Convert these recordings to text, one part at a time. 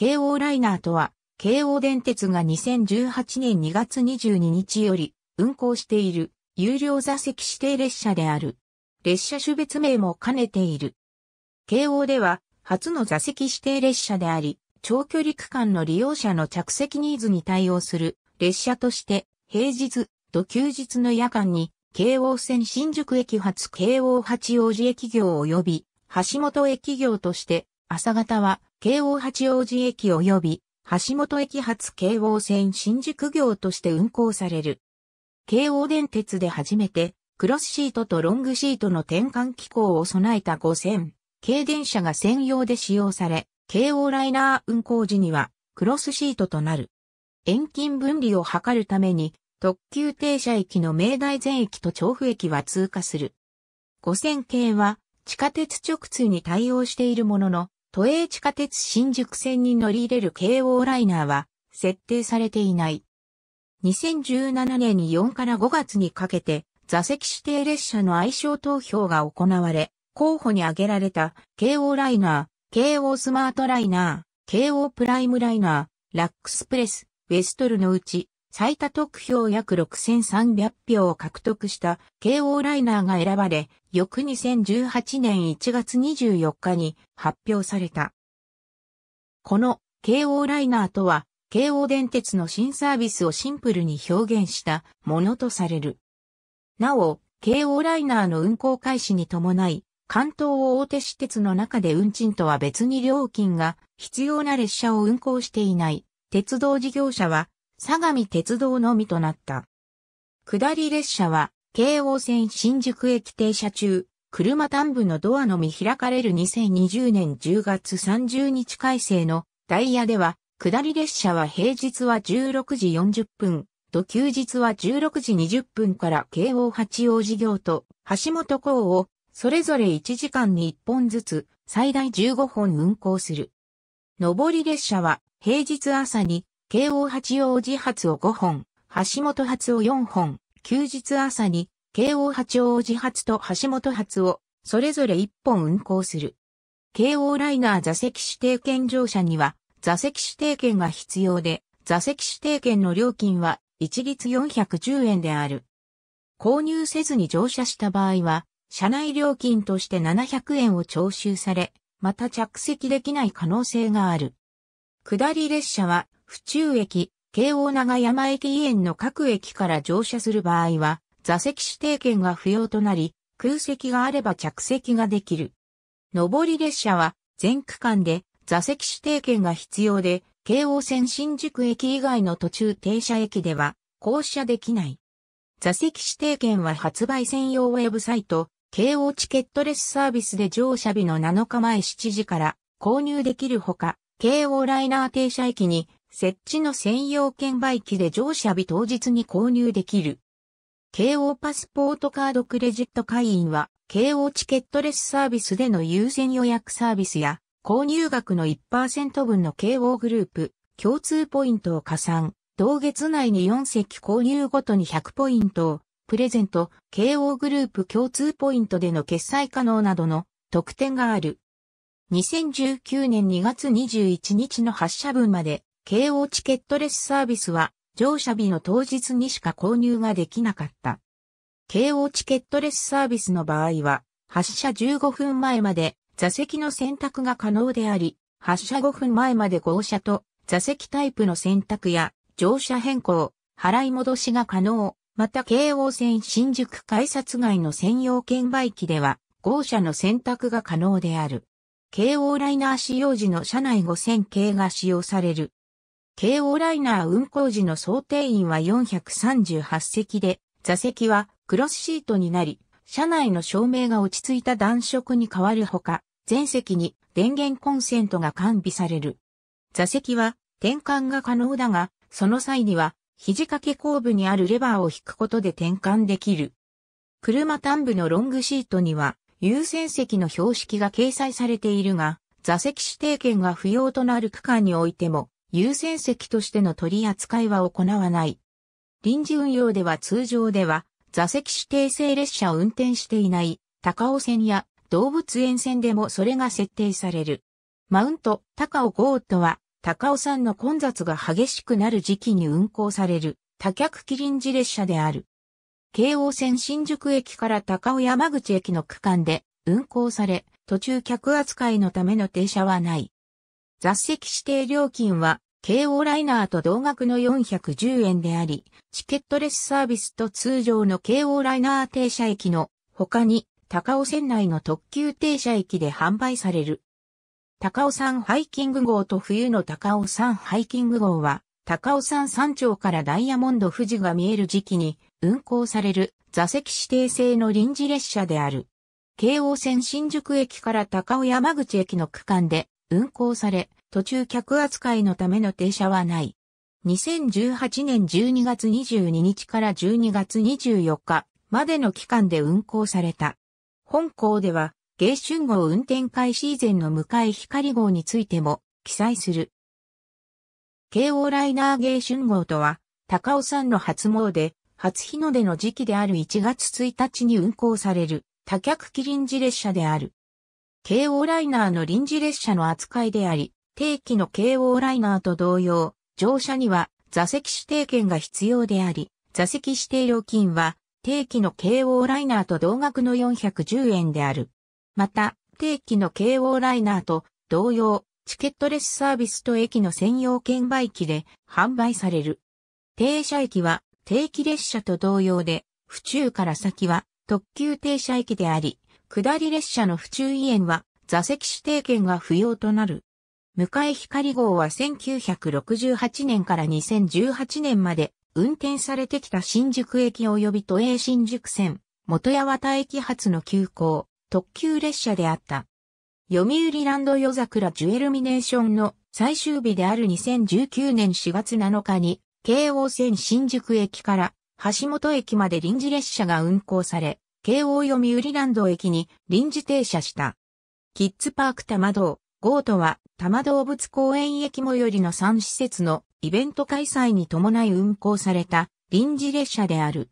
京王ライナーとは、京王電鉄が2018年2月22日より運行している有料座席指定列車である。列車種別名も兼ねている。京王では初の座席指定列車であり、長距離区間の利用者の着席ニーズに対応する列車として平日と休日の夜間に京王線新宿駅発京王八王子駅業及び橋本駅業として朝方は京王八王子駅及び橋本駅発京王線新宿業として運行される。京王電鉄で初めてクロスシートとロングシートの転換機構を備えた5線、軽電車が専用で使用され、京王ライナー運行時にはクロスシートとなる。遠近分離を図るために特急停車駅の明大前駅と調布駅は通過する。5000系は地下鉄直通に対応しているものの、都営地下鉄新宿線に乗り入れる京王ライナーは設定されていない。2017年に4から5月にかけて座席指定列車の愛称投票が行われ、候補に挙げられた京王ライナー、京王スマートライナー、京王プライムライナー、ラックスプレス、ウェストルのうち最多得票約6300票を獲得した慶応ライナーが選ばれ、翌2018年1月24日に発表された。この慶応ライナーとは、京王電鉄の新サービスをシンプルに表現したものとされる。なお、京王ライナーの運行開始に伴い、関東を大手私鉄の中で運賃とは別に料金が必要な列車を運行していない鉄道事業者は相模鉄道のみとなった。下り列車は、京王線新宿駅停車中、車端部のドアのみ開かれる2020年10月30日改正のダイヤでは、下り列車は平日は16時40分、と休日は16時20分から京王八王子行と橋本港をそれぞれ1時間に1本ずつ最大15本運行する。上り列車は平日朝に京王八王子発を5本、橋本発を4本、休日朝に、京王八王子発と橋本発を、それぞれ1本運行する。京王ライナー座席指定券乗車には、座席指定券が必要で、座席指定券の料金は、一律410円である。購入せずに乗車した場合は、車内料金として700円を徴収され、また着席できない可能性がある。下り列車は府中駅、京王長山駅園の各駅から乗車する場合は、座席指定券が不要となり、空席があれば着席ができる。上り列車は、全区間で座席指定券が必要で、京王線新宿駅以外の途中停車駅では、降車できない。座席指定券は発売専用ウェブサイト、京王チケットレスサービスで乗車日の7日前7時から購入できるほか、京王ライナー停車駅に設置の専用券売機で乗車日当日に購入できる。京王パスポートカードクレジット会員は、京王チケットレスサービスでの優先予約サービスや、購入額の1%分の京王グループ、共通ポイントを加算、同月内に4席購入ごとに100ポイントを、プレゼント、京王グループ共通ポイントでの決済可能などの特典がある。2019年2月21日の発車分まで京王チケットレスサービスは乗車日の当日にしか購入ができなかった。京王チケットレスサービスの場合は発車15分前まで座席の選択が可能であり、発車5分前まで号車と座席タイプの選択や乗車変更、払い戻しが可能。また京王線新宿改札外の専用券売機では号車の選択が可能である。京王ライナー使用時の車内5000系が使用される。京王ライナー運行時の想定員は438席で、座席はクロスシートになり、車内の照明が落ち着いた暖色に変わるほか、全席に電源コンセントが完備される。座席は転換が可能だが、その際には肘掛け後部にあるレバーを引くことで転換できる。車端部のロングシートには優先席の標識が掲載されているが、座席指定券が不要となる区間においても、優先席としての取り扱いは行わない。臨時運用では通常では座席指定制列車を運転していない高尾線や動物園線でもそれが設定される。マウント高尾ゴーは高尾山の混雑が激しくなる時期に運行される多客機臨時列車である。京王線新宿駅から高尾山口駅の区間で運行され、途中客扱いのための停車はない。雑席指定料金は、京王ライナーと同額の410円であり、チケットレスサービスと通常の京王ライナー停車駅の他に、高尾線内の特急停車駅で販売される。高尾山ハイキング号と冬の高尾山ハイキング号は、高尾山山頂からダイヤモンド富士が見える時期に運行される座席指定制の臨時列車である。京王線新宿駅から高尾山口駅の区間で運行され、途中客扱いのための停車はない。2018年12月22日から12月24日までの期間で運行された。本校では、芸春号運転開始以前の向かい光号についても記載する。慶応ライナー芸春号とは、高尾山の初詣、初日の出の時期である1月1日に運行される、多客麒麟寺列車である。京王ライナーの臨時列車の扱いであり、定期の京王ライナーと同様、乗車には座席指定券が必要であり、座席指定料金は定期の京王ライナーと同額の410円である。また、定期の京王ライナーと同様、チケットレスサービスと駅の専用券売機で販売される。停車駅は定期列車と同様で、府中から先は特急停車駅であり、下り列車の不注意園は座席指定券が不要となる。向井光号は1968年から2018年まで運転されてきた新宿駅及び都営新宿線、元八幡駅発の急行、特急列車であった。読売ランド夜桜ジュエルミネーションの最終日である2019年4月7日に、京王線新宿駅から橋本駅まで臨時列車が運行され、京王読売ランド駅に臨時停車した。キッズパーク玉道、ゴートは多摩動物公園駅最寄りの3施設のイベント開催に伴い運行された臨時列車である。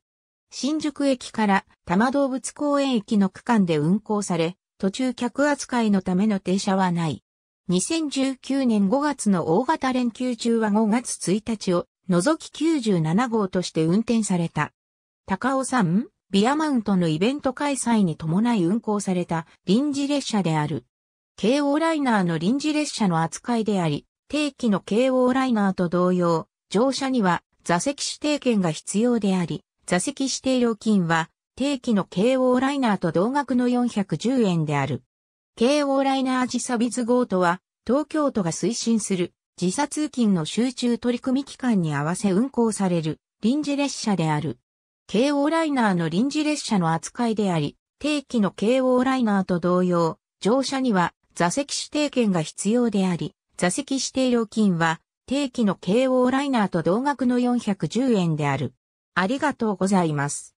新宿駅から多摩動物公園駅の区間で運行され、途中客扱いのための停車はない。2019年5月の大型連休中は5月1日を除き97号として運転された。高尾山ビアマウントのイベント開催に伴い運行された臨時列車である。京王ライナーの臨時列車の扱いであり、定期の京王ライナーと同様、乗車には座席指定券が必要であり、座席指定料金は定期の京王ライナーと同額の410円である。京王ライナー自サビズ号とは、東京都が推進する時差通勤の集中取り組み期間に合わせ運行される臨時列車である。京王ライナーの臨時列車の扱いであり、定期の京王ライナーと同様、乗車には座席指定券が必要であり、座席指定料金は定期の京王ライナーと同額の410円である。ありがとうございます。